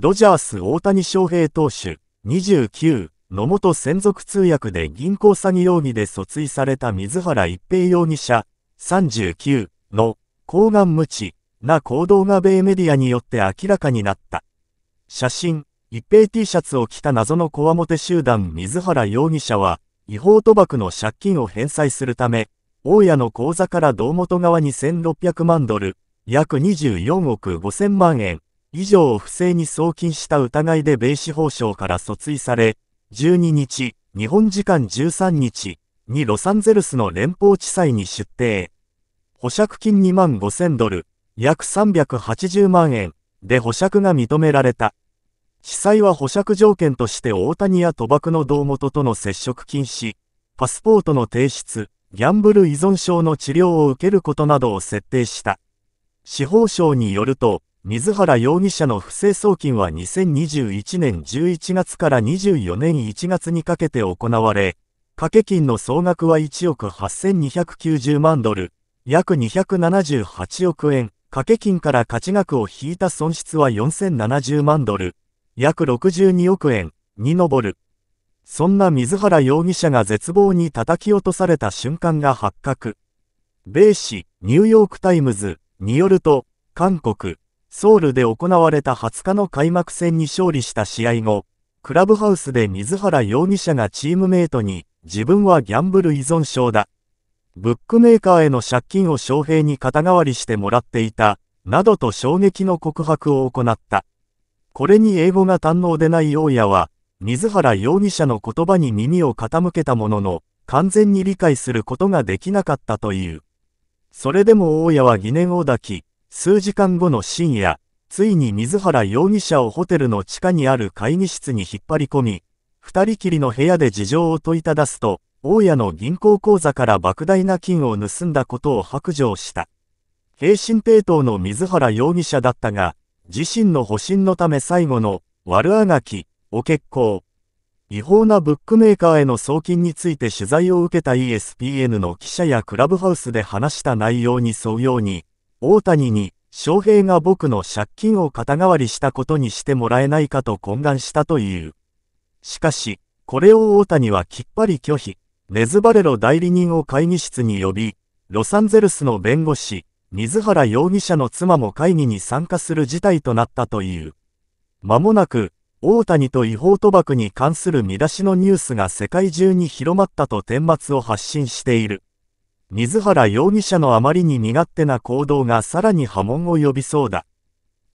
ドジャース大谷翔平投手、29の元専属通訳で銀行詐欺容疑で訴追された水原一平容疑者、39の、抗がん無知な行動が米メディアによって明らかになった。写真、一平 T シャツを着た謎のこわもて集団水原容疑者は、違法賭博の借金を返済するため、大家の口座から堂本側に1600万ドル、約24億5000万円、以上を不正に送金した疑いで米司法省から訴追され、12日、日本時間13日にロサンゼルスの連邦地裁に出廷。保釈金2万5000ドル、約380万円で保釈が認められた。地裁は保釈条件として大谷や賭博の胴元との接触禁止、パスポートの提出、ギャンブル依存症の治療を受けることなどを設定した。司法省によると、水原容疑者の不正送金は2021年11月から24年1月にかけて行われ、掛け金の総額は1億8290万ドル、約278億円、掛け金から価値額を引いた損失は4070万ドル、約62億円に上る。そんな水原容疑者が絶望に叩き落とされた瞬間が発覚。米紙、ニューヨークタイムズによると、韓国、ソウルで行われた20日の開幕戦に勝利した試合後、クラブハウスで水原容疑者がチームメイトに、自分はギャンブル依存症だ。ブックメーカーへの借金を翔平に肩代わりしてもらっていた、などと衝撃の告白を行った。これに英語が堪能でない大家は、水原容疑者の言葉に耳を傾けたものの、完全に理解することができなかったという。それでも大家は疑念を抱き、数時間後の深夜、ついに水原容疑者をホテルの地下にある会議室に引っ張り込み、二人きりの部屋で事情を問いただすと、大家の銀行口座から莫大な金を盗んだことを白状した。平身抵当の水原容疑者だったが、自身の保身のため最後の悪あがきを結構。違法なブックメーカーへの送金について取材を受けた ESPN の記者やクラブハウスで話した内容に沿うように、大谷に、翔平が僕の借金を肩代わりしたことにしてもらえないかと懇願したという。しかし、これを大谷はきっぱり拒否、ネズバレロ代理人を会議室に呼び、ロサンゼルスの弁護士、水原容疑者の妻も会議に参加する事態となったという。まもなく、大谷と違法賭博に関する見出しのニュースが世界中に広まったと顛末を発信している。水原容疑者のあまりに身勝手な行動がさらに波紋を呼びそうだ。